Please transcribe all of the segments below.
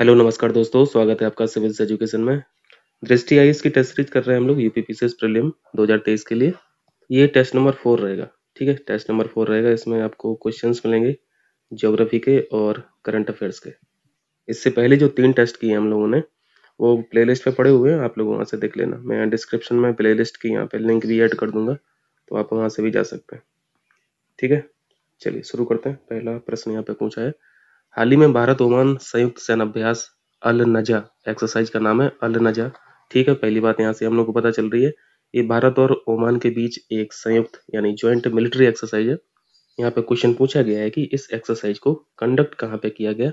hello नमस्कार दोस्तों स्वागत है आपका सिविल एजुकेशन में दृष्टि आई की टेस्ट सीरीज कर रहे हैं हम लोग यूपीपीसीएस प्रीलिम 2023 के लिए ये टेस्ट नंबर फोर रहेगा ठीक है टेस्ट नंबर फोर रहेगा इसमें आपको क्वेश्चन मिलेंगे ज्योग्राफी के और करंट अफेयर्स के इससे पहले जो तीन टेस्ट किए हम लोगों ने वो लिस्ट पर पड़े हुए हैं आप लोग वहाँ से देख लेना मैं डिस्क्रिप्शन में प्ले लिस्ट की यहाँ पे लिंक भी ऐड कर दूंगा तो आप वहाँ से भी जा सकते हैं ठीक है चलिए शुरू करते हैं पहला प्रश्न यहाँ पे पूछा है हाल ही में भारत ओमान संयुक्त सैन्य अभ्यास अल नजा एक्सरसाइज का नाम है अल नजा ठीक है पहली बात यहाँ से हम लोग को पता चल रही है ये भारत और ओमान के बीच एक संयुक्त यानी ज्वाइंट मिलिट्री एक्सरसाइज है यहाँ पे क्वेश्चन पूछा गया है कि इस एक्सरसाइज को कंडक्ट कहाँ पे किया गया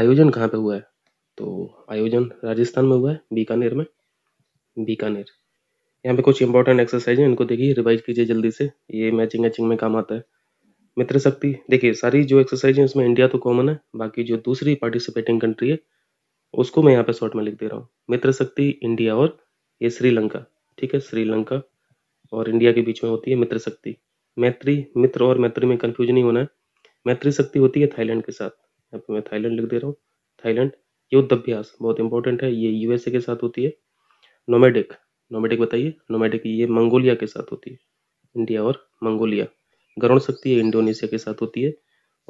आयोजन कहाँ पे हुआ है तो आयोजन राजस्थान में हुआ है बीकानेर में बीकानेर यहाँ पे कुछ इंपॉर्टेंट एक्सरसाइज है इनको देखिए रिवाइज कीजिए जल्दी से ये मैचिंग वैचिंग में काम आता है मित्र शक्ति देखिए सारी जो एक्सरसाइज है उसमें इंडिया तो कॉमन है बाकी जो दूसरी पार्टिसिपेटिंग कंट्री है उसको मैं यहाँ पे शॉर्ट में लिख दे रहा हूँ मित्र शक्ति इंडिया और ये श्रीलंका ठीक है श्रीलंका और इंडिया के बीच में होती है मित्र शक्ति मैत्री मित्र और मैत्री में कन्फ्यूज नहीं होना है मैत्री शक्ति होती है थाईलैंड के साथ यहाँ पे मैं थाईलैंड लिख दे रहा हूँ थाईलैंड युद्धाभ्यास बहुत इंपॉर्टेंट है ये यूएसए के साथ होती है नोमेडिक नोमेडिक बताइए नोमेडिक ये मंगोलिया के साथ होती है इंडिया और मंगोलिया गरुण शक्ति ये इंडोनेशिया के साथ होती है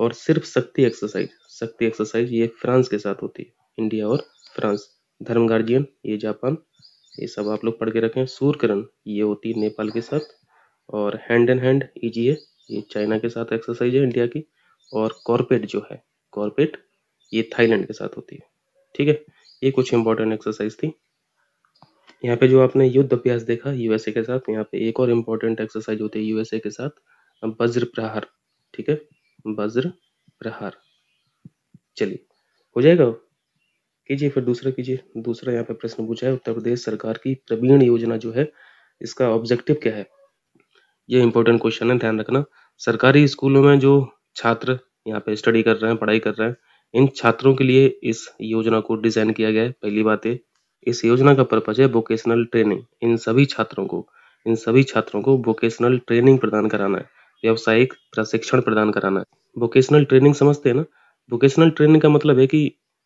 और सिर्फ शक्ति एक्सरसाइज शक्ति एक्सरसाइज ये फ्रांस के साथ होती है इंडिया और फ्रांस धर्म गार्जियन ये जापान ये सब आप लोग पढ़ के रखें सूर्यकरण ये होती है नेपाल के साथ और हैंड एंड हैंड ईजीए ये चाइना के साथ एक्सरसाइज है इंडिया की और कॉर्पेट जो है कॉर्पेट ये थाईलैंड के साथ होती है ठीक है ये कुछ इंपॉर्टेंट एक्सरसाइज थी यहाँ पे जो आपने युद्ध अभ्यास देखा यूएसए के साथ यहाँ पे एक और इम्पोर्टेंट एक्सरसाइज होती है यूएसए के साथ वज्र प्रहार ठीक है वज्र प्रहार चलिए हो जाएगा कीजिए फिर दूसरा कीजिए दूसरा यहाँ पे प्रश्न पूछा है उत्तर प्रदेश सरकार की प्रवीण योजना जो है इसका ऑब्जेक्टिव क्या है ये इंपॉर्टेंट क्वेश्चन है ध्यान रखना सरकारी स्कूलों में जो छात्र यहाँ पे स्टडी कर रहे हैं पढ़ाई कर रहे हैं इन छात्रों के लिए इस योजना को डिजाइन किया गया है पहली बात है इस योजना का पर्पज है वोकेशनल ट्रेनिंग इन सभी छात्रों को इन सभी छात्रों को वोकेशनल ट्रेनिंग प्रदान कराना है व्यावसायिक प्रशिक्षण प्रदान कराना है वोकेशनल ट्रेनिंग समझते हैं ना वोकेशनल ट्रेनिंग का मतलब है कि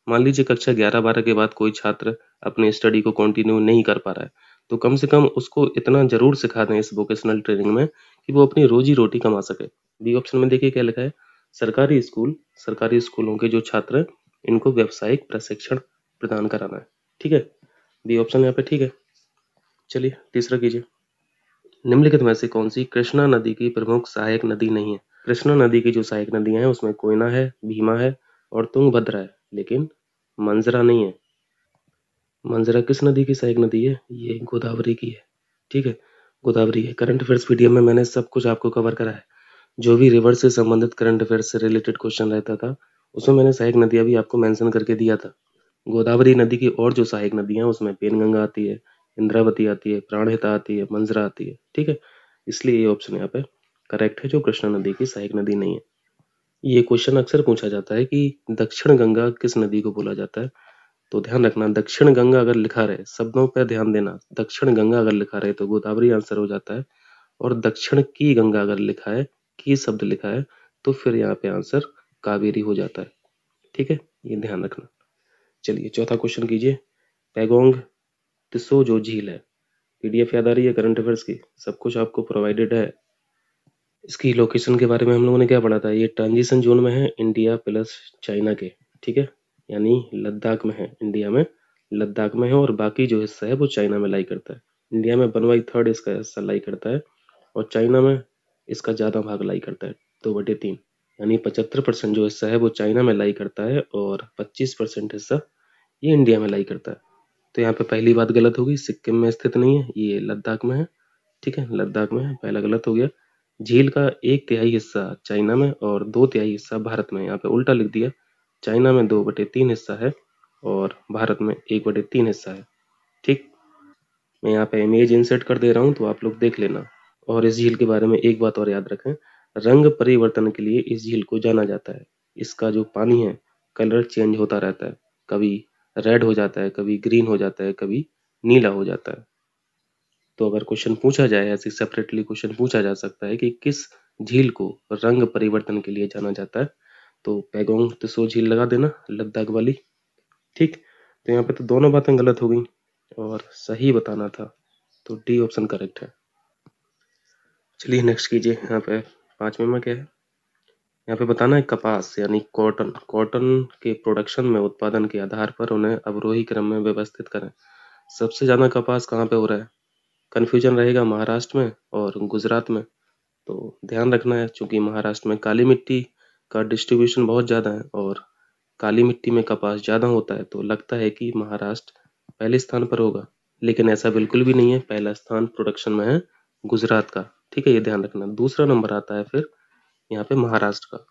मान लीजिए कक्षा ग्यारह बारह के बाद कोई छात्र अपने स्टडी को कंटिन्यू नहीं कर पा रहा है तो कम से कम उसको इतना जरूर सिखा दें इस वोकेशनल ट्रेनिंग में कि वो अपनी रोजी रोटी कमा सके बी ऑप्शन में देखिए क्या लिखा है सरकारी स्कूल सरकारी स्कूलों के जो छात्र हैं इनको व्यावसायिक प्रशिक्षण प्रदान कराना है ठीक है बी ऑप्शन यहाँ पे ठीक है चलिए तीसरा कीजिए निम्नलिखित में से कौन सी कृष्णा नदी की प्रमुख सहायक नदी नहीं है कृष्णा नदी की जो सहायक नदियां हैं उसमें कोयना है भीमा है और तुंगभद्रा है लेकिन मंजरा नहीं है मंजरा किस नदी की सहायक नदी है ये गोदावरी की है ठीक है गोदावरी है करंट अफेयर्स पीडीएम में मैंने सब कुछ आपको कवर करा है जो भी रिवर से संबंधित करंट अफेयर से रिलेटेड क्वेश्चन रहता था उसमें मैंने सहायक नदियां भी आपको मेंशन करके दिया था गोदावरी नदी की और जो सहायक नदियां हैं उसमें पेनगंगा आती है इंद्रावती आती है प्राणहिता आती है मंजरा आती है ठीक है इसलिए ये ऑप्शन यहाँ पे करेक्ट है जो कृष्णा नदी की सहायक नदी नहीं है ये क्वेश्चन अक्सर पूछा जाता है कि दक्षिण गंगा किस नदी को बोला जाता है तो ध्यान रखना दक्षिण गंगा अगर लिखा रहे शब्दों पर ध्यान देना दक्षिण गंगा अगर लिखा रहे तो गोदावरी आंसर हो जाता है और दक्षिण की गंगा अगर लिखा है की शब्द लिखा है तो फिर यहाँ पे आंसर कावेरी हो जाता है ठीक है ये ध्यान रखना चलिए चौथा क्वेश्चन कीजिए पैगोंग तो जो झील है पीडीएफ याद आ रही है करंट अफेयर्स की सब कुछ आपको प्रोवाइडेड है इसकी लोकेशन के बारे में हम लोगों ने क्या पढ़ा था ये ट्रांजिशन जोन में है इंडिया प्लस चाइना के ठीक है यानी लद्दाख में है इंडिया में लद्दाख में है और बाकी जो हिस्सा है वो चाइना में लाई करता है इंडिया में वन बाई थर्ड इसका हिस्सा लाई करता है और चाइना में इसका ज़्यादा भाग लाई करता है दो बटे तीन यानी पचहत्तर परसेंट जो हिस्सा है वो चाइना में लाई करता है और पच्चीस परसेंट हिस्सा ये इंडिया में लाई करता है तो यहाँ पे पहली बात गलत होगी सिक्किम में स्थित नहीं है ये लद्दाख में है ठीक है लद्दाख में है पहला गलत हो गया झील का एक तिहाई हिस्सा चाइना में और दो तिहाई हिस्सा भारत में यहाँ पे उल्टा लिख दिया चाइना में दो बटे तीन हिस्सा है और भारत में एक बटे तीन हिस्सा है ठीक मैं यहाँ पे इमेज इंसर्ट कर दे रहा हूँ तो आप लोग देख लेना और इस झील के बारे में एक बात और याद रखें रंग परिवर्तन के लिए इस झील को जाना जाता है इसका जो पानी है कलर चेंज होता रहता है कभी रेड हो जाता है कभी ग्रीन हो जाता है कभी नीला हो जाता है तो अगर क्वेश्चन पूछा जाए ऐसे सेपरेटली क्वेश्चन पूछा जा सकता है कि किस झील को रंग परिवर्तन के लिए जाना जाता है तो पैगोंग तिसो तो झील लगा देना लद्दाख वाली ठीक तो यहाँ पे तो दोनों बातें गलत हो गई और सही बताना था तो डी ऑप्शन करेक्ट है चलिए नेक्स्ट कीजिए यहाँ पे पांचवें में क्या है यहाँ पे बताना है कपास यानी कॉटन कॉटन के प्रोडक्शन में उत्पादन के आधार पर उन्हें अवरोही क्रम में व्यवस्थित करें सबसे ज्यादा कपास कहाँ पे हो रहा है कन्फ्यूजन रहेगा महाराष्ट्र में और गुजरात में तो ध्यान रखना है चूंकि महाराष्ट्र में काली मिट्टी का डिस्ट्रीब्यूशन बहुत ज़्यादा है और काली मिट्टी में कपास ज़्यादा होता है तो लगता है कि महाराष्ट्र पहले स्थान पर होगा लेकिन ऐसा बिल्कुल भी नहीं है पहला स्थान प्रोडक्शन में है गुजरात का ठीक है ये ध्यान रखना दूसरा नंबर आता है फिर यहाँ पे महाराष्ट्र का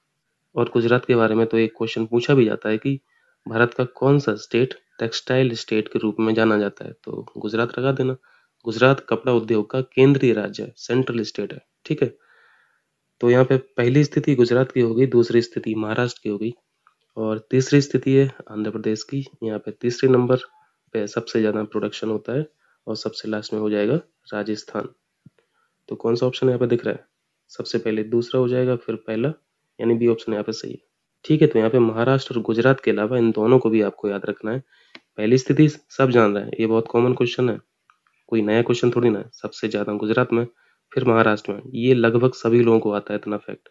और गुजरात के बारे में तो एक क्वेश्चन पूछा भी जाता है कि भारत का कौन सा स्टेट टेक्सटाइल स्टेट के रूप में जाना जाता है तो गुजरात लगा देना गुजरात कपड़ा उद्योग का केंद्रीय राज्य है सेंट्रल स्टेट है ठीक है तो यहाँ पे पहली स्थिति गुजरात की हो गई दूसरी स्थिति महाराष्ट्र की हो गई और तीसरी स्थिति है आंध्र प्रदेश की यहाँ पे तीसरे नंबर पे सबसे ज्यादा प्रोडक्शन होता है और सबसे लास्ट में हो जाएगा राजस्थान तो कौन सा ऑप्शन यहाँ पे दिख रहा है सबसे पहले दूसरा हो जाएगा फिर पहला यानी बी ऑप्शन यहाँ पे सही है ठीक है तो यहाँ पे महाराष्ट्र और गुजरात के अलावा इन दोनों को भी आपको याद रखना है पहली स्थिति सब जान रहे हैं ये बहुत कॉमन क्वेश्चन है कोई नया क्वेश्चन थोड़ी ना है सबसे ज्यादा गुजरात में फिर महाराष्ट्र में ये लगभग सभी लोगों को आता है इतना फैक्ट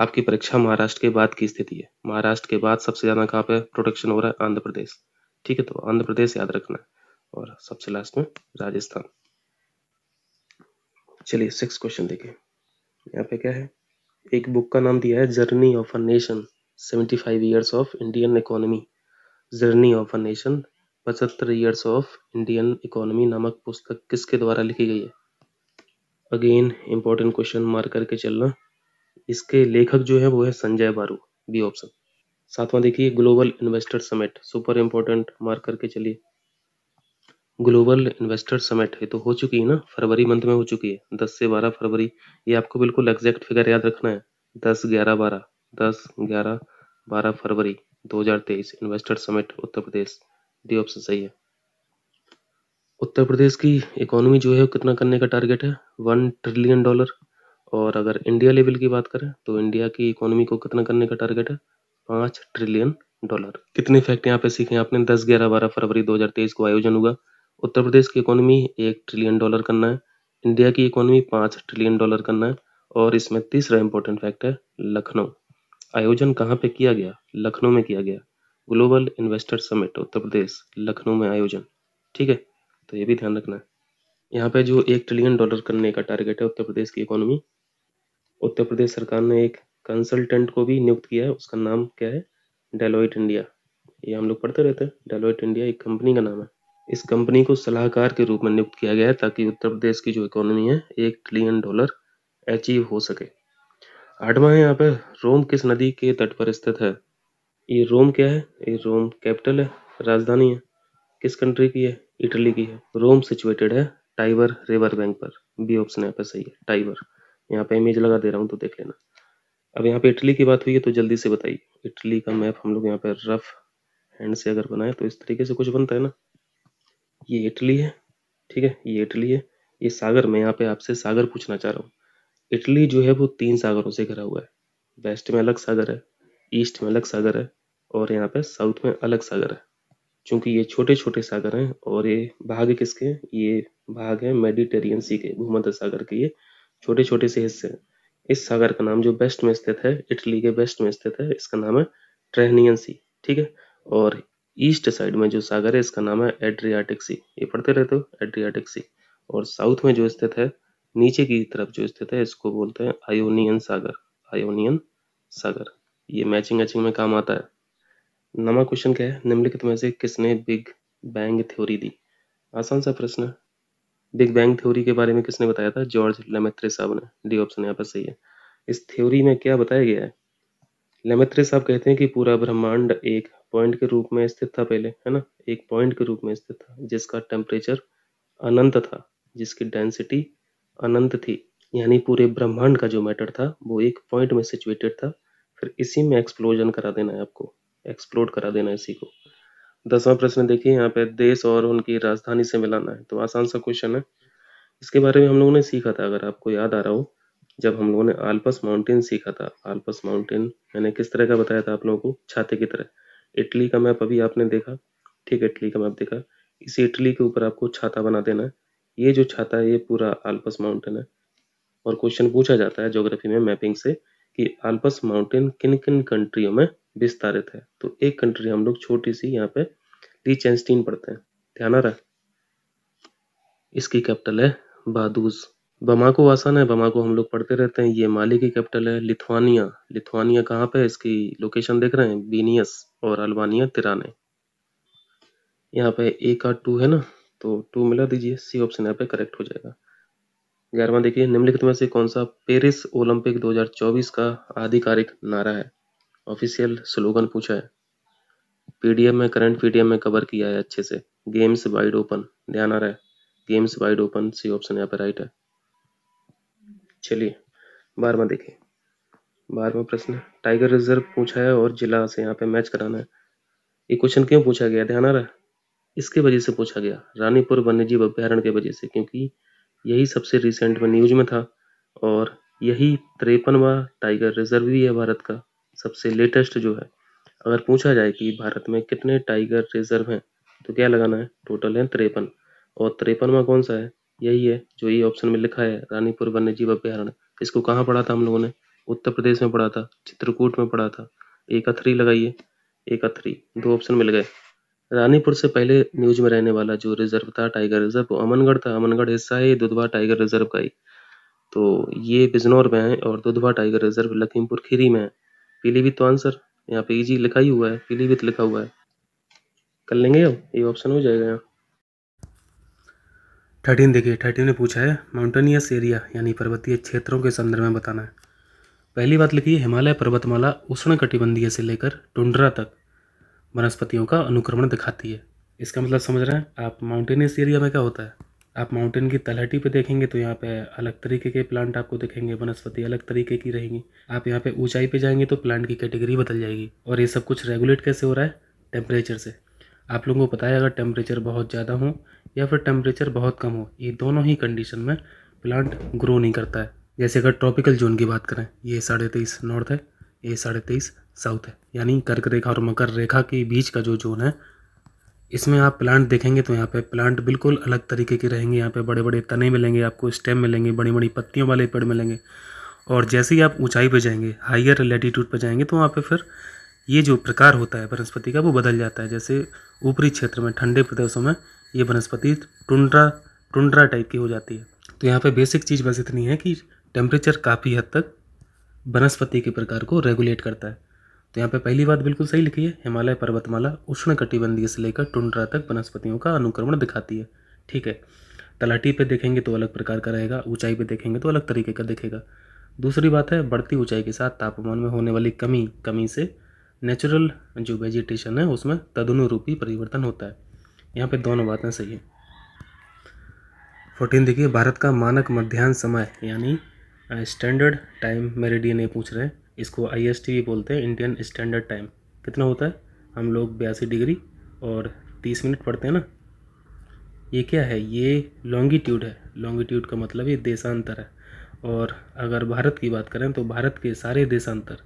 आपकी परीक्षा महाराष्ट्र के बाद की स्थिति है महाराष्ट्र के बाद सबसे ज्यादा कहाँ पे प्रोटेक्शन हो रहा है आंध्र प्रदेश ठीक है तो आंध्र प्रदेश याद रखना है और सबसे लास्ट में राजस्थान चलिए सिक्स क्वेश्चन देखिए यहाँ पे क्या है एक बुक का नाम दिया है journey of a nation seventy five years of Indian economy journey of a nation पचहत्तर ईयर्स ऑफ इंडियन इकोनॉमी नामक पुस्तक किसके द्वारा लिखी गई है अगेन इंपॉर्टेंट क्वेश्चन मार्क करके चलना इसके लेखक जो है वो है संजय बारू बी ऑप्शन में देखिए global investor summit super important mark करके चलिए ग्लोबल इन्वेस्टर समिट ये तो हो चुकी है ना फरवरी मंथ में हो चुकी है दस से बारह फरवरी ये आपको बिल्कुल एग्जैक्ट फिगर याद रखना है दस ग्यारह बारह दस ग्यारह बारह फरवरी दो तेईस investor summit Uttar Pradesh D option सही है उत्तर प्रदेश की इकोनॉमी जो है कितना करने का टारगेट है वन ट्रिलियन डॉलर और अगर इंडिया लेवल की बात करें तो इंडिया की इकोनॉमी को कितना करने का टारगेट है पाँच ट्रिलियन डॉलर कितने फैक्ट यहाँ पे सीखे आपने दस ग्यारह बारह फरवरी तेईस को आयोजन हुआ उत्तर प्रदेश की इकोनॉमी एक ट्रिलियन डॉलर करना है इंडिया की इकोनॉमी पाँच ट्रिलियन डॉलर करना है और इसमें तीसरा इम्पोर्टेंट फैक्ट है लखनऊ आयोजन कहाँ पे किया गया लखनऊ में किया गया global investor summit Uttar Pradesh Lucknow में आयोजन ठीक है तो ये भी ध्यान रखना है यहाँ पे जो एक ट्रिलियन डॉलर करने का टारगेट है उत्तर प्रदेश की इकोनॉमी उत्तर प्रदेश सरकार ने एक कंसल्टेंट को भी नियुक्त किया है उसका नाम क्या है डेलोइट इंडिया ये हम लोग पढ़ते रहते हैं डेलोइट इंडिया एक कंपनी का नाम है इस कंपनी को सलाहकार के रूप में नियुक्त किया गया है ताकि उत्तर प्रदेश की जो इकोनॉमी है एक ट्रिलियन डॉलर अचीव हो सके आठवां है यहाँ पर रोम किस नदी के तट पर स्थित है ये रोम क्या है ये रोम कैपिटल है राजधानी है किस कंट्री की है इटली की है रोम सिचुएटेड है टाइबर रिवर बैंक पर बी ऑप्शन यहाँ पर सही है टाइबर यहाँ पे इमेज लगा दे रहा हूँ तो देख लेना अब यहाँ पे इटली की बात हुई है तो जल्दी से बताइए इटली का मैप हम लोग यहाँ पे रफ हैंड से अगर बनाए तो इस तरीके से कुछ बनता है ना ये इटली है ठीक है ये इटली है ये सागर में यहाँ पे आपसे सागर पूछना चाह रहा हूँ इटली जो है वो तीन सागरों से घिरा हुआ है वेस्ट में अलग सागर है ईस्ट में अलग सागर है और यहाँ पे साउथ में अलग सागर है क्योंकि ये छोटे-छोटे सागर हैं और ये भाग किसके हैं ये भाग है मेडिटेरियन सी के भूमध्य सागर के ये छोटे-छोटे से हिस्से हैं इस सागर का नाम जो बेस्ट में स्थित है इटली के बेस्ट में स्थित है इसका नाम है ट्रेहनियन सी ठीक है और ईस्ट साइड में जो सागर है इसका नाम है एड्रियाटिक सी ये पढ़ते रहते हो एड्रियाटिक सी और साउथ में जो स्थित है नीचे की तरफ जो स्थित है इसको बोलते हैं आयोनियन सागर आयोनियन सागर ये मैचिंग मैचिंग में काम आता है नवा क्वेश्चन क्या है निम्नलिखित में से किसने बिग बैंग थ्योरी दी आसान सा प्रश्न है बिग बैंग थ्योरी के बारे में किसने बताया था जॉर्ज लेमेत्रे साहब ने डी ऑप्शन यहाँ पर सही है इस थ्योरी में क्या बताया गया है लेमेत्रे साहब कहते हैं कि पूरा ब्रह्मांड एक पॉइंट के रूप में स्थित था पहले है ना एक पॉइंट के रूप में स्थित था जिसका टेम्परेचर अनंत था जिसकी डेंसिटी अनंत थी यानी पूरे ब्रह्मांड का जो मैटर था वो एक पॉइंट में सिचुएटेड था फिर इसी में एक्सप्लोजन करा देना है आपको एक्सप्लोड करा देना है इसी को दसवां प्रश्न देखिए यहाँ पे देश और उनकी राजधानी से मिलाना है तो आसान सा क्वेश्चन है इसके बारे में हम लोगों ने सीखा था अगर आपको याद आ रहा हो जब हम लोगों ने आल्पस माउंटेन सीखा था आल्पस माउंटेन मैंने किस तरह का बताया था आप लोगों को छाते की तरह इटली का मैप अभी आपने देखा ठीक है इटली का मैप देखा इस इटली के ऊपर आपको छाता बना देना है ये जो छाता है ये पूरा आल्पस माउंटेन है और क्वेश्चन पूछा जाता है ज्योग्राफी में मैपिंग से कि आल्पस माउंटेन किन किन कंट्रियों में विस्तारित है तो एक कंट्री हम लोग छोटी सी यहाँ पे लीचेंस्टीन पढ़ते हैं ध्यान आ रहा इसकी कैपिटल है बादूज बमाको आसान है बमाको हम लोग पढ़ते रहते हैं ये माली की कैपिटल है लिथुआनिया लिथुआनिया कहाँ पे है इसकी लोकेशन देख रहे हैं बीनियस और अल्बानिया तिरानवे यहाँ पे एक का टू है ना तो टू मिला दीजिए सी ऑप्शन यहाँ पे करेक्ट हो जाएगा ग्यारहवा देखिए निम्नलिखित में से कौन सा पेरिस ओलंपिक 2024 का आधिकारिक नारा है ऑफिशियल स्लोगन पूछा है पीडीएम में करंट पीडीएम में कवर किया है अच्छे से गेम्स वाइड ओपन ध्यान आ रहा है games wide open C option यहाँ पे राइट है चलिए बारहवा देखिए बारहवा प्रश्न टाइगर रिजर्व पूछा है और जिला से यहाँ पे मैच कराना है ये क्वेश्चन क्यों पूछा गया ध्यान आ रहा है इसके वजह से पूछा गया रानीपुर वन्यजीव अभ्यारण्य के वजह से क्योंकि यही सबसे रिसेंट में न्यूज में था और यही त्रेपनवा टाइगर रिजर्व भी है भारत का सबसे लेटेस्ट जो है अगर पूछा जाए कि भारत में कितने टाइगर रिजर्व हैं तो क्या लगाना है टोटल है तिरपन और त्रेपनवा कौन सा है यही है जो ये ऑप्शन में लिखा है रानीपुर वन्य जीव अभ्यारण्य इसको कहाँ पढ़ा था हम लोगों ने उत्तर प्रदेश में पड़ा था चित्रकूट में पड़ा था एक थ्री लगाइए एक थ्री दो ऑप्शन मिल गए रानीपुर से पहले न्यूज में रहने वाला जो रिजर्व था टाइगर रिजर्व वो अमनगढ़ था अमनगढ़ हिस्सा है दुधवा टाइगर रिजर्व का ही तो ये बिजनौर में है और दुधवा टाइगर रिजर्व लखीमपुर खीरी में है पीलीभीत तो आंसर यहाँ पे ईजी लिखा ही हुआ है पीलीभीत लिखा हुआ है कर लेंगे अब ये ऑप्शन हो जाएगा यहाँ थर्टीन देखिए थर्टीन ने पूछा है माउंटेनियस एरिया यानी पर्वतीय क्षेत्रों के संदर्भ में बताना है पहली बात लिखी हिमालय पर्वतमाला उष्ण कटिबंधीय से लेकर टुंड्रा तक वनस्पतियों का अनुक्रमण दिखाती है इसका मतलब समझ रहे हैं आप माउंटेनियस एरिया में क्या होता है आप माउंटेन की तलहटी पे देखेंगे तो यहाँ पे अलग तरीके के प्लांट आपको दिखेंगे वनस्पति अलग तरीके की रहेंगी आप यहाँ पे ऊंचाई पे जाएंगे तो प्लांट की कैटेगरी बदल जाएगी और ये सब कुछ रेगुलेट कैसे हो रहा है टेम्परेचर से आप लोगों को पता है अगर टेम्परेचर बहुत ज़्यादा हो या फिर टेम्परेचर बहुत कम हो ये दोनों ही कंडीशन में प्लांट ग्रो नहीं करता है जैसे अगर ट्रॉपिकल जोन की बात करें ये साढ़े तेईस नॉर्थ है ये साढ़े तेईस साउथ है यानी कर्क रेखा और मकर रेखा के बीच का जो जोन है इसमें आप प्लांट देखेंगे तो यहाँ पे प्लांट बिल्कुल अलग तरीके के रहेंगे यहाँ पे बड़े बड़े तने मिलेंगे आपको स्टेम मिलेंगे बड़ी बड़ी पत्तियों वाले पेड़ मिलेंगे और जैसे ही आप ऊंचाई पर जाएंगे हाइयर लेटीट्यूड पर जाएंगे तो वहाँ पर फिर ये जो प्रकार होता है वनस्पति का वो बदल जाता है जैसे ऊपरी क्षेत्र में ठंडे प्रदेशों में ये वनस्पति टुंड्रा टुंड्रा टाइप की हो जाती है तो यहाँ पर बेसिक चीज़ बस इतनी है कि टेम्परेचर काफ़ी हद तक वनस्पति के प्रकार को रेगुलेट करता है तो यहाँ पे पहली बात बिल्कुल सही लिखी है हिमालय पर्वतमाला उष्ण कटिबंधीय से लेकर टुंड्रा तक वनस्पतियों का अनुक्रमण दिखाती है ठीक है तलाटी पे देखेंगे तो अलग प्रकार का रहेगा ऊंचाई पे देखेंगे तो अलग तरीके का दिखेगा दूसरी बात है बढ़ती ऊंचाई के साथ तापमान में होने वाली कमी कमी से नेचुरल जो वेजिटेशन है उसमें तदनुरूपी परिवर्तन होता है यहाँ पे दोनों बातें सही है फोर्टीन देखिए भारत का मानक मध्यान्ह समय यानी स्टैंडर्ड टाइम मेरेडियन ये पूछ रहे हैं इसको आई भी बोलते हैं इंडियन स्टैंडर्ड टाइम कितना होता है हम लोग बयासी डिग्री और तीस मिनट पढ़ते हैं ना ये क्या है ये लॉन्गीट्यूड है लॉन्गीट्यूड का मतलब ये देशांतर है और अगर भारत की बात करें तो भारत के सारे देशांतर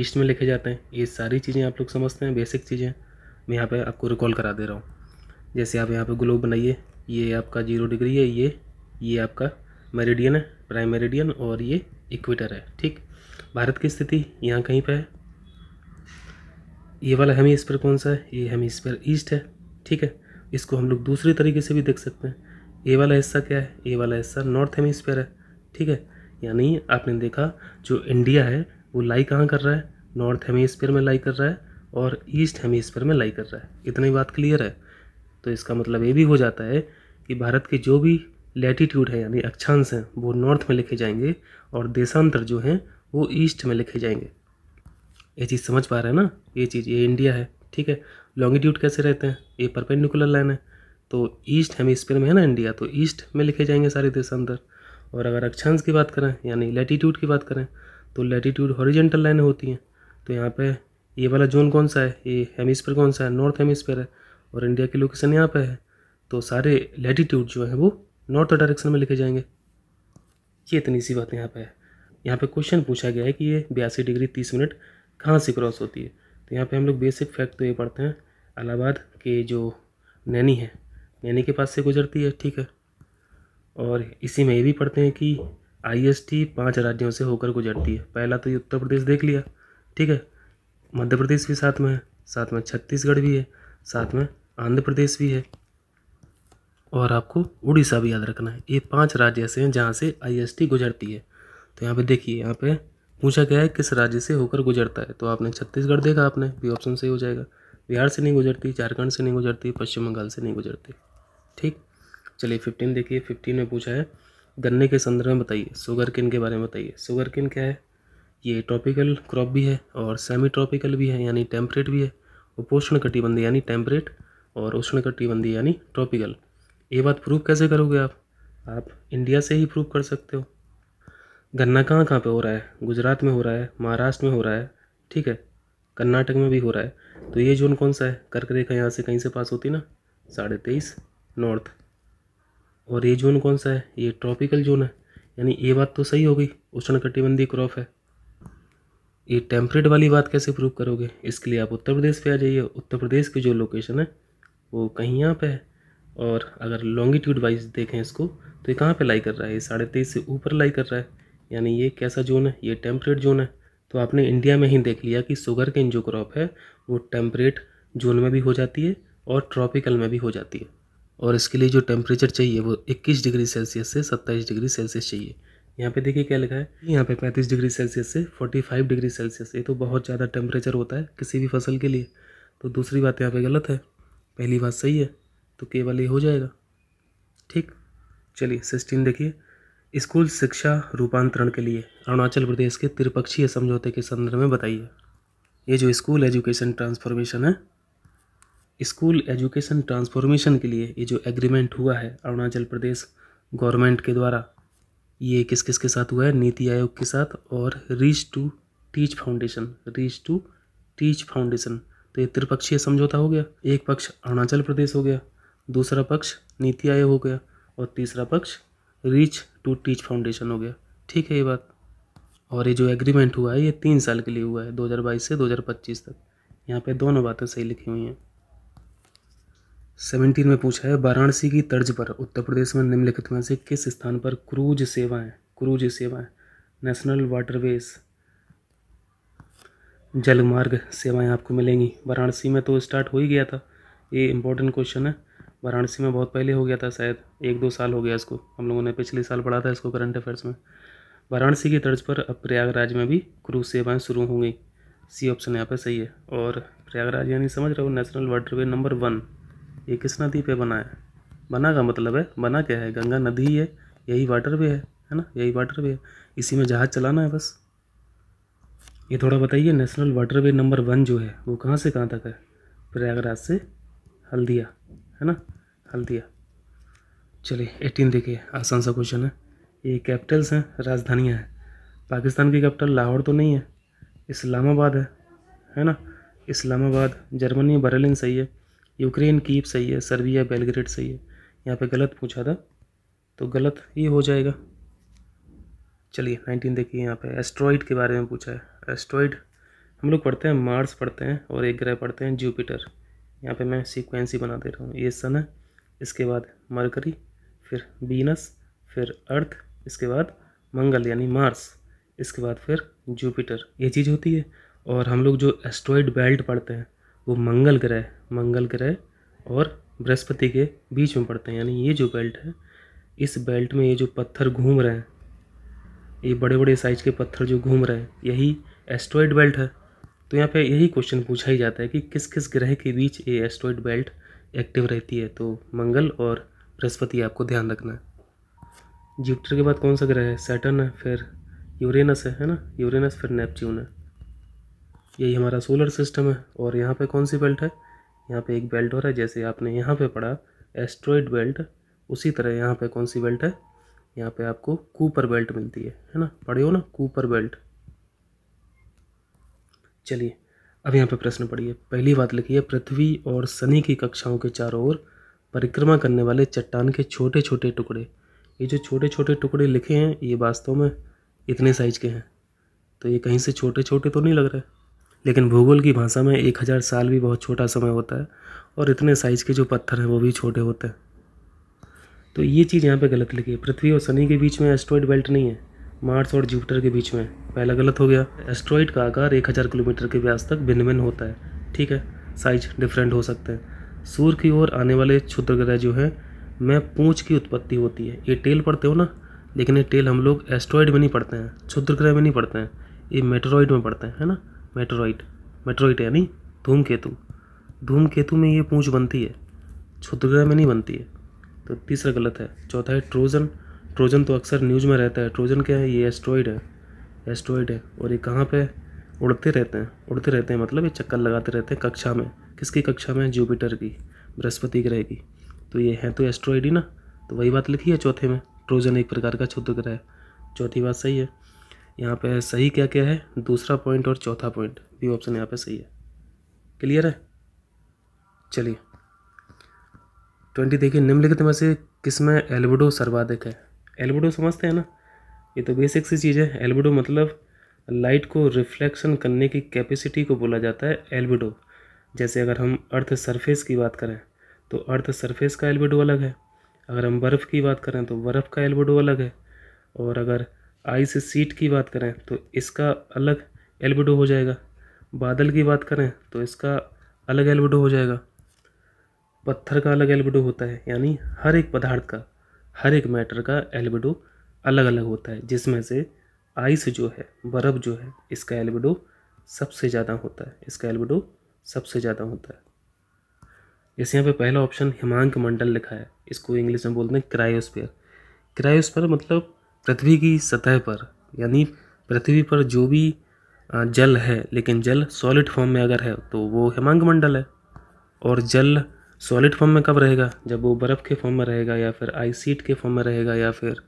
ईस्ट में लिखे जाते हैं ये सारी चीज़ें आप लोग समझते हैं बेसिक चीज़ें मैं यहाँ पे आपको रिकॉल करा दे रहा हूँ जैसे आप यहाँ पे ग्लोब बनाइए ये आपका जीरो डिग्री है ये ये आपका मेरेडियन है प्राइम मेरिडियन और ये इक्वेटर है ठीक भारत की स्थिति यहाँ कहीं पर है ये वाला हेमी स्पेयर कौन सा है ये हेमी स्पेयर ईस्ट है ठीक है इसको हम लोग दूसरे तरीके से भी देख सकते हैं ये वाला हिस्सा क्या है ये वाला हिस्सा नॉर्थ हेमिस्फेयर है ठीक है यानी आपने देखा जो इंडिया है वो लाई कहाँ कर रहा है नॉर्थ हेमिस्फेयर में लाई कर रहा है और ईस्ट स्पेयर में लाई कर रहा है इतनी बात क्लियर है तो इसका मतलब ये भी हो जाता है कि भारत के जो भी लेटीट्यूड है यानी अक्षांश हैं वो नॉर्थ में लिखे जाएंगे और देशांतर जो हैं वो ईस्ट में लिखे जाएंगे ये चीज़ समझ पा रहे हैं ना ये चीज़ ये इंडिया है ठीक है लॉन्गिट्यूड कैसे रहते हैं ये परपेंडिकुलर लाइन है तो ईस्ट हेमिस्फीयर में है ना इंडिया तो ईस्ट में लिखे जाएंगे सारे देशांतर और अगर अक्षांश की बात करें यानी लेटीट्यूड की बात करें तो लेटीट्यूड हॉरिजेंटल लाइन होती हैं तो यहाँ पर ये वाला जोन कौन सा है ये हेमिसफेयर कौन सा है नॉर्थ हेमिसफेयर है और इंडिया की लोकेशन यहाँ पे है तो सारे लेटीट्यूड जो है वो नॉर्थ डायरेक्शन में लिखे जाएंगे ये इतनी सी बात यहाँ पर है यहाँ पे क्वेश्चन पूछा गया है कि ये बयासी डिग्री तीस मिनट कहाँ से क्रॉस होती है तो यहाँ पे हम लोग बेसिक फैक्ट तो ये पढ़ते हैं इलाहाबाद के जो नैनी है नैनी के पास से गुजरती है ठीक है और इसी में ये भी पढ़ते हैं कि आईएसटी पांच राज्यों से होकर गुजरती है पहला तो ये उत्तर प्रदेश देख लिया ठीक है मध्य प्रदेश भी साथ में है साथ में छत्तीसगढ़ भी है साथ में आंध्र प्रदेश भी है और आपको उड़ीसा भी याद रखना है ये पांच राज्य ऐसे हैं जहाँ से आईएसटी गुजरती है तो यहाँ पे देखिए यहाँ पे पूछा गया है किस राज्य से होकर गुजरता है तो आपने छत्तीसगढ़ देखा आपने भी ऑप्शन सही हो जाएगा बिहार से नहीं गुजरती झारखंड से नहीं गुजरती पश्चिम बंगाल से नहीं गुजरती ठीक चलिए फिफ्टीन देखिए फिफ्टीन में पूछा है गन्ने के संदर्भ में बताइए शुगर किन के बारे में बताइए शुगर किन क्या है ये ट्रॉपिकल क्रॉप भी है और सेमी ट्रॉपिकल भी है यानी टेम्परेट भी है उपोषण कटिबंधी यानी टेम्परेट और उष्ण कटिबंधी यानी ट्रॉपिकल ये बात प्रूव कैसे करोगे आप आप इंडिया से ही प्रूव कर सकते हो गन्ना कहाँ कहाँ पे हो रहा है गुजरात में हो रहा है महाराष्ट्र में हो रहा है ठीक है कर्नाटक में भी हो रहा है तो ये जोन कौन सा है कर्क रेखा यहाँ से कहीं से पास होती ना साढ़े तेईस नॉर्थ और ये जोन कौन सा है ये ट्रॉपिकल जोन है यानी ये बात तो सही हो गई कटिबंधी क्रॉप है ये टेम्परेट वाली बात कैसे प्रूव करोगे इसके लिए आप उत्तर प्रदेश पे आ जाइए उत्तर प्रदेश की जो लोकेशन है वो कहीं यहाँ पे है और अगर लॉन्गिट्यूड वाइज देखें इसको तो ये कहाँ पे लाई कर रहा है ये साढ़े तेईस से ऊपर लाई कर रहा है यानी ये कैसा जोन है ये टेम्परेट जोन है तो आपने इंडिया में ही देख लिया कि शुगर केन जो क्रॉप है वो टेम्परेट जोन में भी हो जाती है और ट्रॉपिकल में भी हो जाती है और इसके लिए जो टेम्परेचर चाहिए वो इक्कीस डिग्री सेल्सियस से सत्ताईस डिग्री सेल्सियस चाहिए यहाँ पे देखिए क्या लिखा है यहाँ पे 35 डिग्री सेल्सियस से 45 डिग्री सेल्सियस ये तो बहुत ज़्यादा टेम्परेचर होता है किसी भी फसल के लिए तो दूसरी बात यहाँ पे गलत है पहली बात सही है तो केवल ये हो जाएगा ठीक चलिए सिक्सटीन देखिए स्कूल शिक्षा रूपांतरण के लिए अरुणाचल प्रदेश के त्रिपक्षीय समझौते के संदर्भ में बताइए ये जो स्कूल एजुकेशन ट्रांसफॉर्मेशन है स्कूल एजुकेशन ट्रांसफॉर्मेशन के लिए ये जो एग्रीमेंट हुआ है अरुणाचल प्रदेश गवर्नमेंट के द्वारा ये किस किस के साथ हुआ है नीति आयोग के साथ और reach to teach foundation reach to teach foundation तो ये त्रिपक्षीय समझौता हो गया एक पक्ष अरुणाचल प्रदेश हो गया दूसरा पक्ष नीति आयोग हो गया और तीसरा पक्ष रीच टू टीच फाउंडेशन हो गया ठीक है ये बात और ये जो एग्रीमेंट हुआ है ये तीन साल के लिए हुआ है 2022 से 2025 तक यहाँ पे दोनों बातें सही लिखी हुई हैं सेवनटीन में पूछा है वाराणसी की तर्ज पर उत्तर प्रदेश में निम्नलिखित में से किस स्थान पर क्रूज सेवाएं क्रूज सेवाएं नेशनल वाटरवेज जलमार्ग सेवाएं आपको मिलेंगी वाराणसी में तो स्टार्ट हो ही गया था ये इम्पोर्टेंट क्वेश्चन है वाराणसी में बहुत पहले हो गया था शायद एक दो साल हो गया इसको हम लोगों ने पिछले साल पढ़ा था इसको करंट अफेयर्स में वाराणसी की तर्ज पर अब प्रयागराज में भी क्रूज सेवाएँ शुरू हो गई सी ऑप्शन यहाँ पे सही है और प्रयागराज यानी समझ रहे हो नेशनल वाटरवे नंबर वन ये किस नदी पे बना है बना का मतलब है बना क्या है गंगा नदी है यही वाटरवे है है ना यही वाटरवे है इसी में जहाज़ चलाना है बस ये थोड़ा बताइए नेशनल वाटरवे नंबर वन जो है वो कहाँ से कहाँ तक है प्रयागराज से हल्दिया है ना हल्दिया चलिए एटीन देखिए आसान सा क्वेश्चन है ये कैपिटल्स हैं राजधानियाँ हैं पाकिस्तान की कैपिटल लाहौर तो नहीं है इस्लामाबाद है है ना इस्लामाबाद जर्मनी बर्लिन सही है यूक्रेन कीप सही है सर्बिया बेलग्रेड सही है यहाँ पे गलत पूछा था तो गलत ये हो जाएगा चलिए नाइनटीन देखिए यहाँ पे एस्ट्रॉइड के बारे में पूछा है एस्ट्रॉइड हम लोग पढ़ते हैं मार्स पढ़ते हैं और एक ग्रह पढ़ते हैं जूपिटर यहाँ पे मैं सीक्वेंस ही बना दे रहा हूँ ये सन है इसके बाद मरकरी फिर बीनस फिर अर्थ इसके बाद मंगल यानी मार्स इसके बाद फिर जुपिटर ये चीज़ होती है और हम लोग जो एस्ट्रॉयड बेल्ट पढ़ते हैं वो मंगल ग्रह मंगल ग्रह और बृहस्पति के बीच में पड़ते हैं यानी ये जो बेल्ट है इस बेल्ट में ये जो पत्थर घूम रहे हैं ये बड़े बड़े साइज के पत्थर जो घूम रहे हैं यही एस्ट्रॉयड बेल्ट है तो यहाँ पे यही क्वेश्चन पूछा ही जाता है कि किस किस ग्रह के बीच ये एस्ट्रॉयड बेल्ट एक्टिव रहती है तो मंगल और बृहस्पति आपको ध्यान रखना है जुपिटर के बाद कौन सा ग्रह है सैटर्न है फिर यूरेनस है है ना यूरेनस फिर नेपच्यून है यही हमारा सोलर सिस्टम है और यहाँ पे कौन सी बेल्ट है यहाँ पे एक बेल्ट और है जैसे आपने यहाँ पे पढ़ा एस्ट्रॉयड बेल्ट उसी तरह यहाँ पे कौन सी बेल्ट है यहाँ पे आपको कूपर बेल्ट मिलती है है ना पढ़े हो ना कूपर बेल्ट चलिए अब यहाँ पे प्रश्न पढ़िए पहली बात लिखी है पृथ्वी और शनि की कक्षाओं के चारों ओर परिक्रमा करने वाले चट्टान के छोटे छोटे टुकड़े ये जो छोटे छोटे टुकड़े लिखे हैं ये वास्तव में इतने साइज के हैं तो ये कहीं से छोटे छोटे तो नहीं लग रहे लेकिन भूगोल की भाषा में एक हज़ार साल भी बहुत छोटा समय होता है और इतने साइज़ के जो पत्थर हैं वो भी छोटे होते हैं तो ये चीज़ यहाँ पे गलत लिखी है पृथ्वी और शनि के बीच में एस्ट्रॉइड बेल्ट नहीं है मार्स और जुपिटर के बीच में पहला गलत हो गया एस्ट्रॉइड का आकार एक हज़ार किलोमीटर के व्यास तक भिन्न भिन्न होता है ठीक है साइज डिफरेंट हो सकते हैं सूर्य की ओर आने वाले क्षुद्र ग्रह जो हैं मैं पूँछ की उत्पत्ति होती है ये टेल पढ़ते हो ना लेकिन ये टेल हम लोग एस्ट्रॉइड में नहीं पढ़ते हैं क्षुद्र ग्रह में नहीं पढ़ते हैं ये मेट्रॉइड में पढ़ते हैं है ना मेट्रोइड मेटरॉइड यानी धूम केतु धूम केतु में ये पूँछ बनती है क्षुद्रग्रह में नहीं बनती है तो तीसरा गलत है चौथा है ट्रोजन ट्रोजन तो अक्सर न्यूज़ में रहता है ट्रोजन क्या है ये एस्ट्रॉइड है एस्ट्रॉइड है और ये कहाँ पे उड़ते रहते हैं उड़ते रहते हैं मतलब ये चक्कर लगाते रहते हैं कक्षा में किसकी कक्षा में जुपिटर की बृहस्पति ग्रह की तो ये है तो एस्ट्रॉइड ही ना तो वही बात लिखी है चौथे में ट्रोजन एक प्रकार का क्षुद्र ग्रह है चौथी बात सही है यहाँ पर सही क्या क्या है दूसरा पॉइंट और चौथा पॉइंट बी ऑप्शन यहाँ पर सही है क्लियर है चलिए ट्वेंटी देखिए निम्नलिखित में से किसमें एल्बिडो सर्वाधिक है एल्बडो समझते हैं ना ये तो बेसिक सी चीज़ है एल्बडो मतलब लाइट को रिफ्लेक्शन करने की कैपेसिटी को बोला जाता है एल्बिडो जैसे अगर हम अर्थ सरफेस की बात करें तो अर्थ सरफेस का एल्बिडो अलग है अगर हम बर्फ़ की बात करें तो बर्फ़ का एल्बिडो अलग है और अगर आइस सीट की बात करें तो इसका अलग एल्बिडो हो जाएगा बादल की बात करें तो इसका अलग एल्बिडो हो जाएगा पत्थर का अलग एल्बिडो होता है यानी हर एक पदार्थ का हर एक मैटर का एल्बिडो अलग अलग होता है जिसमें से आइस जो है बर्फ़ जो है इसका एल्बिडो सबसे ज़्यादा होता है इसका एल्बिडो सबसे ज़्यादा होता है जैसे यहाँ पे पहला ऑप्शन हिमांक मंडल लिखा है इसको इंग्लिश में बोलते हैं क्रायोस्पियर क्रायोस्पियर मतलब पृथ्वी की सतह पर यानी पृथ्वी पर जो भी जल है लेकिन जल सॉलिड फॉर्म में अगर है तो वो हिमांक मंडल है और जल सॉलिड फॉर्म में कब रहेगा जब वो बर्फ़ के फॉर्म में रहेगा या फिर आइस सीट के फॉर्म में रहेगा या फिर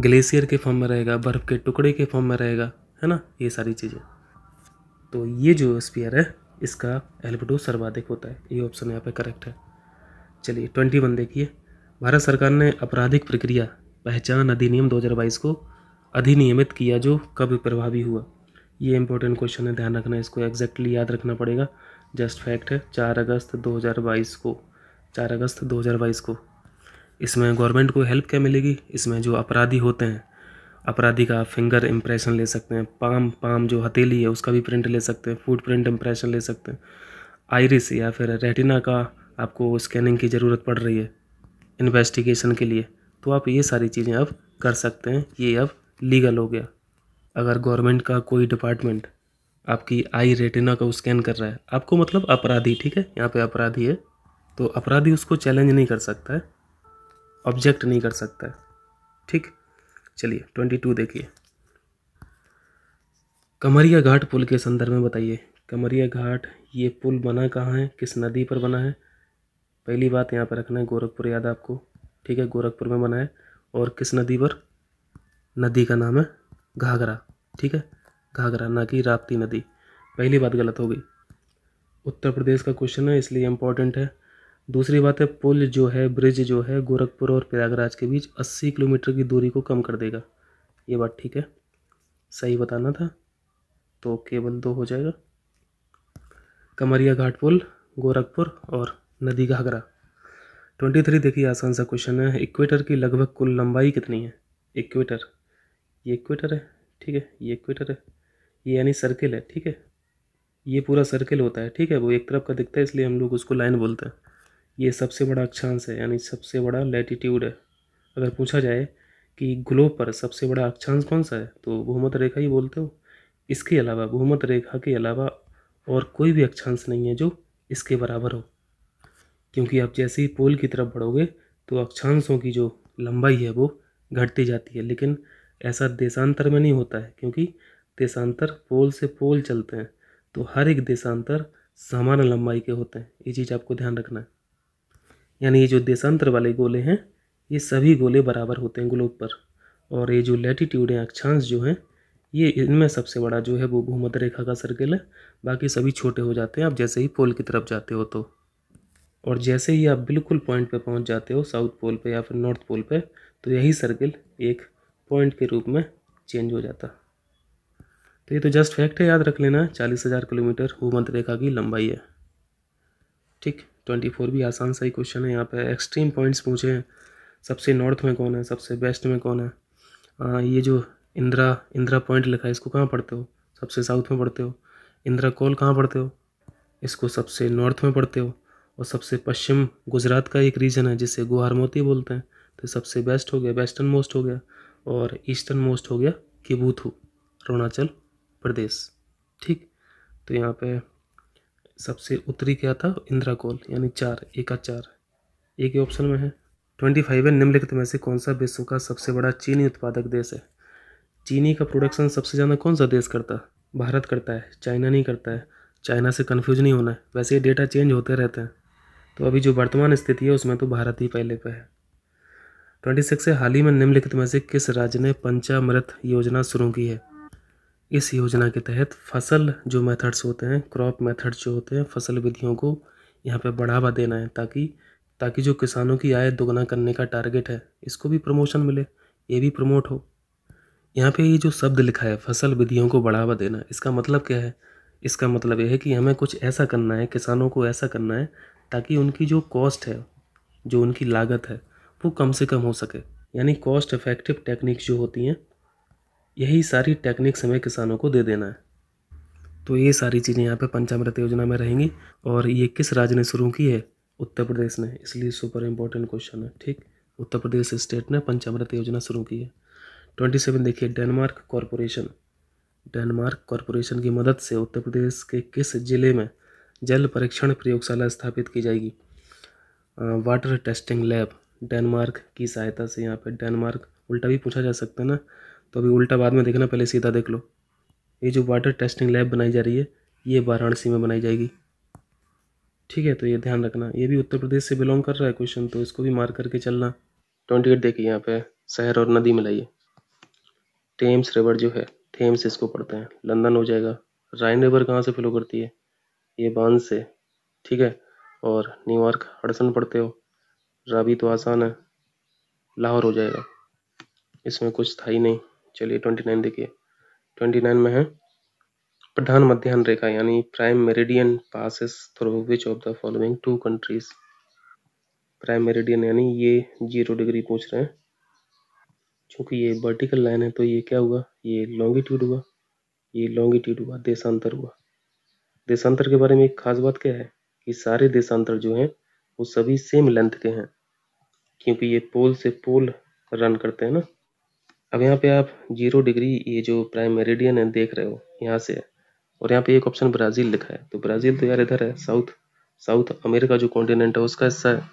ग्लेशियर के फॉर्म में रहेगा बर्फ़ के टुकड़े के फॉर्म में रहेगा है ना ये सारी चीज़ें तो ये जो स्पीयर है इसका एल्बडो सर्वाधिक होता है ये ऑप्शन यहाँ पे करेक्ट है चलिए ट्वेंटी वन देखिए भारत सरकार ने आपराधिक प्रक्रिया पहचान अधिनियम 2022 को अधिनियमित किया जो कब प्रभावी हुआ ये इंपॉर्टेंट क्वेश्चन है ध्यान रखना इसको एग्जैक्टली याद रखना पड़ेगा जस्ट फैक्ट है चार अगस्त 2022 को चार अगस्त 2022 को इसमें गवर्नमेंट को हेल्प क्या मिलेगी इसमें जो अपराधी होते हैं अपराधी का फिंगर इम्प्रेशन ले सकते हैं पाम पाम जो हथेली है उसका भी प्रिंट ले सकते हैं फूट प्रिंट इम्प्रेशन ले सकते हैं आयरिस या फिर रेटिना का आपको स्कैनिंग की ज़रूरत पड़ रही है इन्वेस्टिगेशन के लिए तो आप ये सारी चीज़ें अब कर सकते हैं ये अब लीगल हो गया अगर गवर्नमेंट का कोई डिपार्टमेंट आपकी आई रेटिना वो स्कैन कर रहा है आपको मतलब अपराधी ठीक है यहाँ पे अपराधी है तो अपराधी उसको चैलेंज नहीं कर सकता है ऑब्जेक्ट नहीं कर सकता है ठीक चलिए ट्वेंटी टू देखिए कमरिया घाट पुल के संदर्भ में बताइए कमरिया घाट ये पुल बना कहाँ है किस नदी पर बना है पहली बात यहाँ पर रखना है गोरखपुर याद आपको ठीक है गोरखपुर में बना है और किस नदी पर नदी का नाम है घाघरा ठीक है घाघरा ना कि राप्ती नदी पहली बात गलत हो गई उत्तर प्रदेश का क्वेश्चन है इसलिए इम्पोर्टेंट है दूसरी बात है पुल जो है ब्रिज जो है गोरखपुर और प्रयागराज के बीच 80 किलोमीटर की दूरी को कम कर देगा ये बात ठीक है सही बताना था तो केवल दो हो जाएगा कमरिया घाट पुल गोरखपुर और नदी घाघरा ट्वेंटी थ्री देखिए आसान सा क्वेश्चन है इक्वेटर की लगभग कुल लंबाई कितनी है इक्वेटर ये इक्वेटर है ठीक है ये इक्वेटर है ये यानी सर्किल है ठीक है ये पूरा सर्किल होता है ठीक है वो एक तरफ का दिखता है इसलिए हम लोग उसको लाइन बोलते हैं ये सबसे बड़ा अक्षांश है यानी सबसे बड़ा लैटिट्यूड है अगर पूछा जाए कि ग्लोब पर सबसे बड़ा अक्षांश कौन सा है तो भूमध्य रेखा ही बोलते हो इसके अलावा भूमध्य रेखा के अलावा और कोई भी अक्षांश नहीं है जो इसके बराबर हो क्योंकि आप जैसे ही पोल की तरफ बढ़ोगे तो अक्षांशों की जो लंबाई है वो घटती जाती है लेकिन ऐसा देशांतर में नहीं होता है क्योंकि देशांतर पोल से पोल चलते हैं तो हर एक देशांतर समान लंबाई के होते हैं ये चीज़ आपको ध्यान रखना है यानी ये जो देशांतर वाले गोले हैं ये सभी गोले बराबर होते हैं ग्लोब पर और ये जो लेटीट्यूड हैं अक्षांश जो हैं ये इनमें सबसे बड़ा जो है वो भूमध्य रेखा का सर्किल है बाकी सभी छोटे हो जाते हैं आप जैसे ही पोल की तरफ जाते हो तो और जैसे ही आप बिल्कुल पॉइंट पे पहुंच जाते हो साउथ पोल पे या फिर नॉर्थ पोल पे तो यही सर्किल एक पॉइंट के रूप में चेंज हो जाता तो ये तो जस्ट फैक्ट है याद रख लेना चालीस हज़ार किलोमीटर भूमध्य रेखा की लंबाई है ठीक ट्वेंटी फोर भी आसान सा ही क्वेश्चन है यहाँ पे एक्सट्रीम पॉइंट्स पूछे हैं सबसे नॉर्थ में कौन है सबसे वेस्ट में कौन है आ, ये जो इंदिरा इंदिरा पॉइंट लिखा है इसको कहाँ पढ़ते हो सबसे साउथ में पढ़ते हो इंदिरा कॉल कहाँ पढ़ते हो इसको सबसे नॉर्थ में पढ़ते हो और सबसे पश्चिम गुजरात का एक रीजन है जिसे गुहारमोती बोलते हैं तो सबसे बेस्ट हो गया वेस्टर्न मोस्ट हो गया और ईस्टर्न मोस्ट हो गया किबूथू अरुणाचल प्रदेश ठीक तो यहाँ पे सबसे उत्तरी क्या था इंदिरा कॉल यानी चार एक का चार एक ही ऑप्शन में है ट्वेंटी फाइव है निम्नलिखित में से कौन सा विश्व का सबसे बड़ा चीनी उत्पादक देश है चीनी का प्रोडक्शन सबसे ज़्यादा कौन सा देश करता है भारत करता है चाइना नहीं करता है चाइना से कन्फ्यूज नहीं होना है वैसे ही डेटा चेंज होते रहते हैं तो अभी जो वर्तमान स्थिति है उसमें तो भारत ही पहले पर है ट्वेंटी सिक्स है हाल ही में निम्नलिखित में से किस राज्य ने पंचामृत योजना शुरू की है इस योजना के तहत फसल जो मेथड्स होते हैं क्रॉप मेथड्स जो होते हैं फसल विधियों को यहाँ पे बढ़ावा देना है ताकि ताकि जो किसानों की आय दोगुना करने का टारगेट है इसको भी प्रमोशन मिले ये भी प्रमोट हो यहाँ पे ये जो शब्द लिखा है फसल विधियों को बढ़ावा देना इसका मतलब क्या है इसका मतलब यह है कि हमें कुछ ऐसा करना है किसानों को ऐसा करना है ताकि उनकी जो कॉस्ट है जो उनकी लागत है वो कम से कम हो सके यानी कॉस्ट इफ़ेक्टिव टेक्निक्स जो होती हैं यही सारी टेक्निक्स हमें किसानों को दे देना है तो ये सारी चीज़ें यहाँ पे पंचामृत योजना में रहेंगी और ये किस राज्य ने शुरू की है उत्तर प्रदेश ने इसलिए सुपर इम्पोर्टेंट क्वेश्चन है ठीक उत्तर प्रदेश स्टेट ने पंचामृत योजना शुरू की है ट्वेंटी सेवन देखिए डेनमार्क कॉरपोरेशन डेनमार्क कॉरपोरेशन की मदद से उत्तर प्रदेश के किस ज़िले में जल परीक्षण प्रयोगशाला स्थापित की जाएगी वाटर टेस्टिंग लैब डेनमार्क की सहायता से यहाँ पर डेनमार्क उल्टा भी पूछा जा सकता है ना तो अभी उल्टा बाद में देखना पहले सीधा देख लो ये जो वाटर टेस्टिंग लैब बनाई जा रही है ये वाराणसी में बनाई जाएगी ठीक है तो ये ध्यान रखना ये भी उत्तर प्रदेश से बिलोंग कर रहा है क्वेश्चन तो इसको भी मार करके चलना ट्वेंटी एट देखिए यहाँ पे शहर और नदी मिलाइए टेम्स रिवर जो है थेम्स इसको पढ़ते हैं लंदन हो जाएगा राइन रिवर कहाँ से फ्लो करती है ये बांध से ठीक है और न्यूयॉर्क हडसन पढ़ते हो राबी तो आसान है लाहौर हो जाएगा इसमें कुछ था ही नहीं चलिए ट्वेंटी नाइन देखिए ट्वेंटी नाइन में है प्रधान मध्यान रेखा यानी prime meridian passes through which of the following two countries prime meridian यानी ये जीरो डिग्री पूछ रहे हैं क्योंकि ये वर्टिकल लाइन है तो ये क्या हुआ ये लॉन्गिट्यूड हुआ ये लॉन्गिट्यूड हुआ देशांतर हुआ देशांतर के बारे में एक खास बात क्या है कि सारे देशांतर जो हैं वो सभी सेम लेंथ के हैं क्योंकि ये पोल से पोल रन करते हैं ना अब यहाँ पे आप जीरो डिग्री ये जो प्राइम मेरिडियन है देख रहे हो यहाँ से और यहाँ पे एक ऑप्शन ब्राजील लिखा है तो ब्राजील तो यार इधर है साउथ साउथ अमेरिका जो कॉन्टिनेंट है उसका हिस्सा है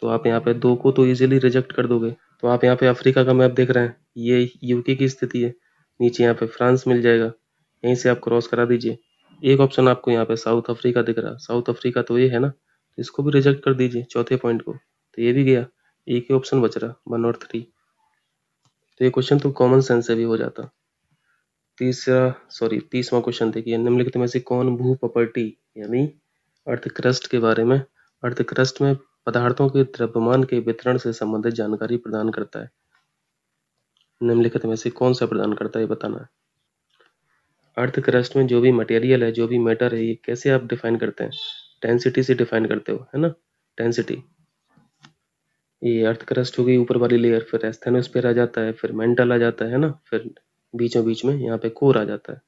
तो आप यहाँ पे दो को तो इजीली रिजेक्ट कर दोगे तो आप यहाँ पे अफ्रीका का मैप देख रहे हैं ये यूके की स्थिति है नीचे यहाँ पे फ्रांस मिल जाएगा यहीं से आप क्रॉस करा दीजिए एक ऑप्शन आपको यहाँ पे साउथ अफ्रीका दिख रहा साउथ अफ्रीका तो ये है ना तो इसको भी रिजेक्ट कर दीजिए चौथे पॉइंट को तो ये भी गया एक ही ऑप्शन बच रहा वन और थ्री तो ये क्वेश्चन तो कॉमन सेंस से भी हो जाता तीसरा सॉरी तीसवा क्वेश्चन देखिए निम्नलिखित में से कौन भू प्रॉपर्टी यानी अर्थक्रस्ट के बारे में अर्थक्रस्ट में पदार्थों के द्रव्यमान के वितरण से संबंधित जानकारी प्रदान करता है निम्नलिखित में से कौन सा प्रदान करता है बताना है अर्थक्रस्ट में जो भी मटेरियल है जो भी मैटर है ये कैसे आप डिफाइन करते हैं डेंसिटी से डिफाइन करते हो है ना डेंसिटी ये अर्थ क्रस्ट हो गई ऊपर वाली लेयर फिर एस्थेनोस्फेयर आ जाता है फिर मेंटल आ जाता है ना फिर बीचों बीच में यहाँ पे कोर आ जाता है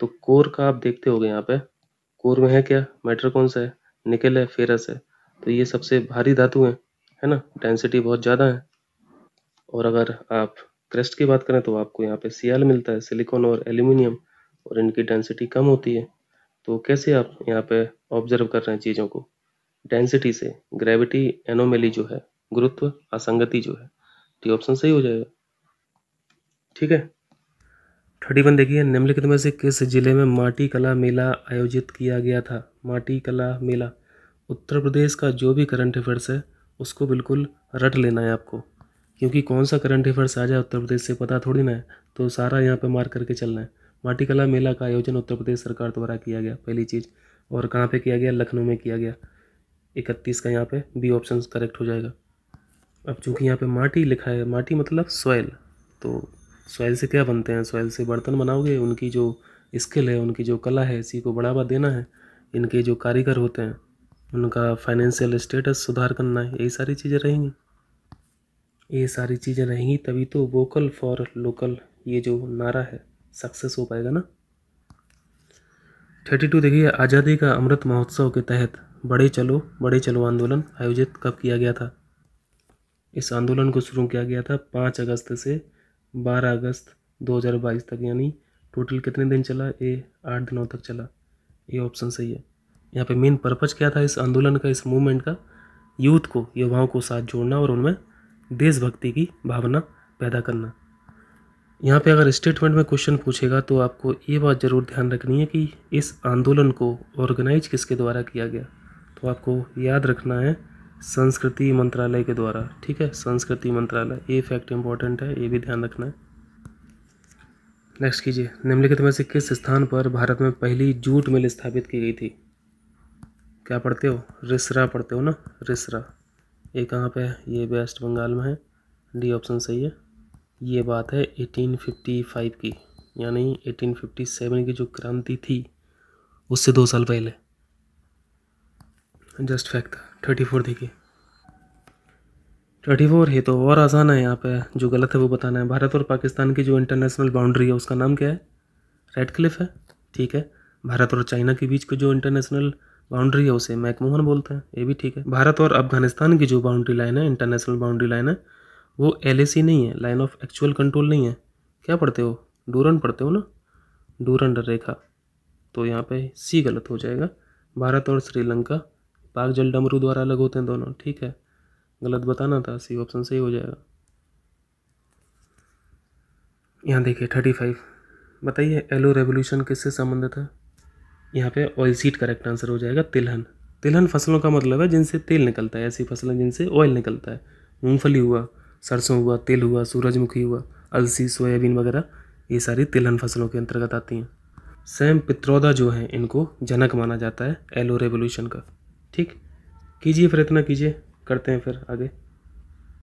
तो कोर का आप देखते हो गए यहाँ पे कोर में है क्या मैटर कौन सा है निकल है फेरस है तो ये सबसे भारी धातु है है ना डेंसिटी बहुत ज़्यादा है और अगर आप क्रस्ट की बात करें तो आपको यहाँ पे सियाल मिलता है सिलिकॉन और एल्यूमिनियम और इनकी डेंसिटी कम होती है तो कैसे आप यहाँ पे ऑब्जर्व कर रहे हैं चीज़ों को डेंसिटी से ग्रेविटी एनोमेली जो है गुरुत्व असंगति जो है डी तो ऑप्शन सही हो जाएगा ठीक है थर्टी वन देखिए निम्नलिखित में से किस जिले में माटी कला मेला आयोजित किया गया था माटी कला मेला उत्तर प्रदेश का जो भी करंट अफेयर्स है उसको बिल्कुल रट लेना है आपको क्योंकि कौन सा करंट अफेयर्स आ जाए उत्तर प्रदेश से पता थोड़ी ना है तो सारा यहाँ पे मार करके चलना है माटी कला मेला का आयोजन उत्तर प्रदेश सरकार द्वारा किया गया पहली चीज़ और कहाँ पे किया गया लखनऊ में किया गया इकतीस का यहाँ पे बी ऑप्शन करेक्ट हो जाएगा अब चूँकि यहाँ पे माटी लिखा है माटी मतलब सोयल तो सोयल से क्या बनते हैं सोयल से बर्तन बनाओगे उनकी जो स्किल है उनकी जो कला है इसी को बढ़ावा देना है इनके जो कारीगर होते हैं उनका फाइनेंशियल स्टेटस सुधार करना है यही सारी चीज़ें रहेंगी ये सारी चीज़ें रहेंगी तभी तो वोकल फॉर लोकल ये जो नारा है सक्सेस हो पाएगा ना थर्टी टू देखिए आज़ादी का अमृत महोत्सव के तहत बड़े चलो बड़े चलो आंदोलन आयोजित कब किया गया था इस आंदोलन को शुरू किया गया था पाँच अगस्त से बारह अगस्त बाईस तक यानी टोटल कितने दिन चला ये आठ दिनों तक चला ये ऑप्शन सही है यहाँ पे मेन पर्पज़ क्या था इस आंदोलन का इस मूवमेंट का यूथ को युवाओं को साथ जोड़ना और उनमें देशभक्ति की भावना पैदा करना यहाँ पे अगर स्टेटमेंट में क्वेश्चन पूछेगा तो आपको ये बात ज़रूर ध्यान रखनी है कि इस आंदोलन को ऑर्गेनाइज किसके द्वारा किया गया तो आपको याद रखना है संस्कृति मंत्रालय के द्वारा ठीक है संस्कृति मंत्रालय ये फैक्ट इंपॉर्टेंट है ये भी ध्यान रखना है नेक्स्ट कीजिए निम्नलिखित में से किस स्थान पर भारत में पहली जूट मिल स्थापित की गई थी क्या पढ़ते हो रिसरा पढ़ते हो ना रिसरा ये कहाँ पे है ये वेस्ट बंगाल में है डी ऑप्शन सही है ये बात है 1855 की यानी 1857 की जो क्रांति थी उससे दो साल पहले जस्ट फैक्ट था थर्टी फोर देखिए थर्टी फोर है तो और आसान है यहाँ पे जो गलत है वो बताना है भारत और पाकिस्तान की जो इंटरनेशनल बाउंड्री है उसका नाम क्या है रेड क्लिफ है ठीक है भारत और चाइना के बीच की जो इंटरनेशनल बाउंड्री है उसे मैकमोहन बोलते हैं ये भी ठीक है भारत और अफगानिस्तान की जो बाउंड्री लाइन है इंटरनेशनल बाउंड्री लाइन है वो एल नहीं है लाइन ऑफ एक्चुअल कंट्रोल नहीं है क्या पढ़ते हो डूरन पढ़ते हो ना डूरन रेखा तो यहाँ पे सी गलत हो जाएगा भारत और श्रीलंका पाक जल डमरू द्वारा अलग होते हैं दोनों ठीक है गलत बताना था सी ऑप्शन सही हो जाएगा यहाँ देखिए थर्टी फाइव बताइए एलो रेवोल्यूशन किससे संबंधित है यहाँ पे ऑयल सीड करेक्ट आंसर हो जाएगा तिलहन तिलहन फसलों का मतलब है जिनसे तेल निकलता है ऐसी फसलें जिनसे ऑयल निकलता है मूँगफली हुआ सरसों हुआ तिल हुआ सूरजमुखी हुआ अलसी सोयाबीन वगैरह ये सारी तिलहन फसलों के अंतर्गत आती हैं सैम पित्रौदा जो हैं इनको जनक माना जाता है एलो रेवोल्यूशन का ठीक कीजिए फिर इतना कीजिए करते हैं फिर आगे